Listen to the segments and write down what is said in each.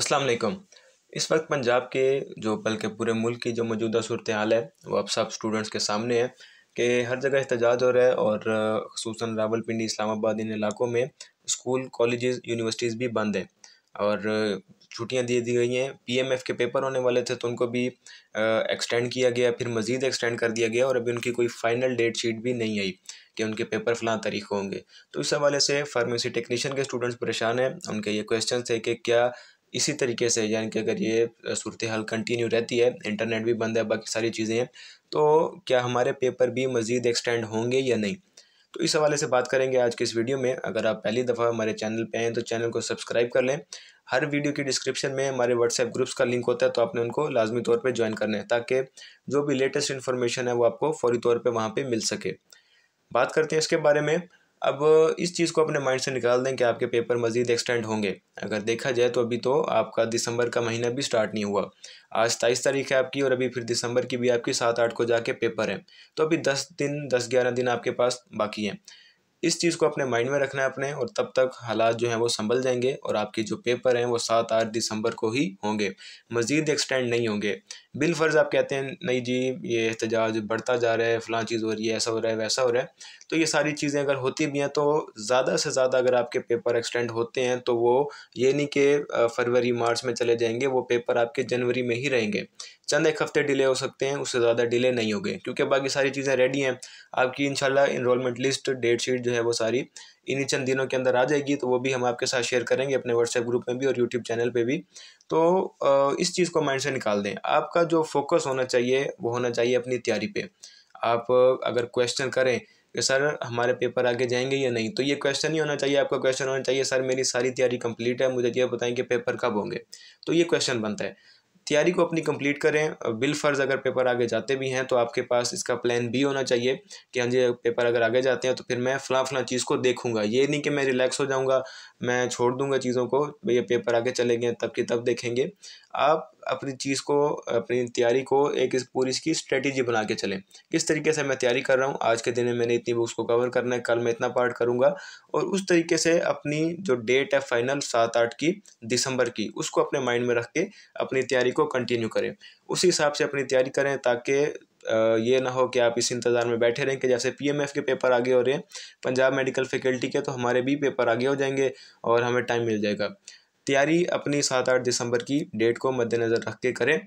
अस्सलाम वालेकुम इस वक्त पंजाब के जो बल्कि पूरे मुल्क की जो मौजूदा सूरत हाल है वो अब सब स्टूडेंट्स के सामने है कि हर जगह एहतजाज हो रहा है और खसूस रावलपिंडी इस्लामाबाद इन इलाकों में स्कूल कॉलेज़ यूनिवर्सिटीज़ भी बंद हैं और छुट्टियां दे दी गई हैं पीएमएफ के पेपर होने वाले थे तो उनको भी एक्सटेंड किया गया फिर मज़ीद एक्सटेंड कर दिया गया और अभी उनकी कोई फ़ाइनल डेट शीट भी नहीं आई कि उनके पेपर फ़लाँ तारीख होंगे तो इस हवाले से फार्मेसी टेक्नीशियन के स्टूडेंट्स परेशान हैं उनके ये क्वेश्चन थे कि क्या इसी तरीके से यानी कि अगर ये सूरत हाल कंटिन्यू रहती है इंटरनेट भी बंद है बाकी सारी चीज़ें हैं तो क्या हमारे पेपर भी मज़ीद एक्सटेंड होंगे या नहीं तो इस हवाले से बात करेंगे आज के इस वीडियो में अगर आप पहली दफ़ा हमारे चैनल पे हैं तो चैनल को सब्सक्राइब कर लें हर वीडियो की डिस्क्रिप्शन में हमारे व्हाट्सएप ग्रुप्स का लिंक होता है तो आपने उनको लाजमी तौर पर ज्वाइन करना है ताकि जो भी लेटेस्ट इन्फॉर्मेशन है वो आपको फौरी तौर पर वहाँ पर मिल सके बात करते हैं इसके बारे में अब इस चीज़ को अपने माइंड से निकाल दें कि आपके पेपर मज़ीद एक्सटेंड होंगे अगर देखा जाए तो अभी तो आपका दिसंबर का महीना भी स्टार्ट नहीं हुआ आज सताईस तारीख है आपकी और अभी फिर दिसंबर की भी आपकी सात आठ को जाके पेपर है तो अभी दस दिन दस ग्यारह दिन आपके पास बाकी हैं इस चीज़ को अपने माइंड में रखना है अपने और तब तक हालात जो हैं वो संभल जाएंगे और आपके जो पेपर हैं वो सात आठ दिसंबर को ही होंगे मज़ीद एक्सटेंड नहीं होंगे बिल फर्ज़ आप कहते हैं नहीं जी ये एहतजाज बढ़ता जा रहा है फ़लाँ चीज़ हो रही है ऐसा हो रहा है वैसा हो रहा है तो ये सारी चीज़ें अगर होती भी हैं तो ज़्यादा से ज़्यादा अगर आपके पेपर एक्सटेंड होते हैं तो वो ये नहीं कि फरवरी मार्च में चले जाएंगे वो पेपर आपके जनवरी में ही रहेंगे चंद एक हफ़्ते डिले हो सकते हैं उससे ज़्यादा डिले नहीं होंगे क्योंकि बाकी सारी चीज़ें रेडी हैं आपकी इनशाला इनरोलमेंट लिस्ट डेट शीट जो है वो सारी इन्हीं चंद दिनों के अंदर आ जाएगी तो वो भी हम आपके साथ शेयर करेंगे अपने व्हाट्सएप ग्रुप में भी और यूट्यूब चैनल पे भी तो इस चीज़ को माइंड से निकाल दें आपका जो फोकस होना चाहिए वो होना चाहिए अपनी तैयारी पर आप अगर क्वेश्चन करें कि सर हमारे पेपर आगे जाएंगे या नहीं तो ये क्वेश्चन ही होना चाहिए आपका क्वेश्चन होना चाहिए सर मेरी सारी तैयारी कंप्लीट है मुझे ये बताएं कि पेपर कब होंगे तो ये क्वेश्चन बनता है तैयारी को अपनी कंप्लीट करें बिल फ़र्ज़ अगर पेपर आगे जाते भी हैं तो आपके पास इसका प्लान बी होना चाहिए कि हाँ जी पेपर अगर आगे जाते हैं तो फिर मैं फला फला चीज़ को देखूंगा ये नहीं कि मैं रिलैक्स हो जाऊँगा मैं छोड़ दूंगा चीज़ों को भैया पेपर आगे चले गए तब के तब देखेंगे आप अपनी चीज़ को अपनी तैयारी को एक इस पूरी इसकी स्ट्रेटजी बना के चलें किस तरीके से मैं तैयारी कर रहा हूँ आज के दिन में मैंने इतनी बुक्स को कवर करना है कल मैं इतना पार्ट करूँगा और उस तरीके से अपनी जो डेट है फाइनल सात आठ की दिसंबर की उसको अपने माइंड में रख के अपनी तैयारी को कंटिन्यू करें उसी हिसाब से अपनी तैयारी करें ताकि ये ना हो कि आप इस इंतज़ार में बैठे रहें कि जैसे पीएमएफ के पेपर आगे हो रहे हैं पंजाब मेडिकल फैकल्टी के तो हमारे भी पेपर आगे हो जाएंगे और हमें टाइम मिल जाएगा तैयारी अपनी सात आठ दिसंबर की डेट को मद्देनज़र रख के करें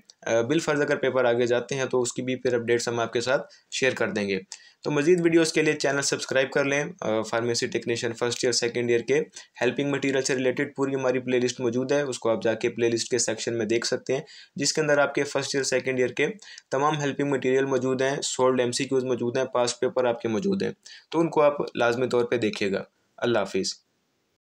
बिल फर्ज अगर पेपर आगे जाते हैं तो उसकी भी फिर अपडेट्स हम आपके साथ शेयर कर देंगे तो मजीद वीडियोस के लिए चैनल सब्सक्राइब कर लें pharmacy technician first year second year के हेल्पिंग मटेरियल से रिलेटेड पूरी हमारी प्लेलिस्ट मौजूद है उसको आप जाके प्लेलिस्ट के सेक्शन में देख सकते हैं जिसके अंदर आपके फर्स्ट ईयर सेकेंड ईयर के तमाम हेल्पिंग मटेरियल मौजूद हैं सोल्ड एम मौजूद हैं पास पेपर आपके मौजूद हैं तो उनको आप लाजमी तौर पर देखिएगा अल्लाह हाफिज़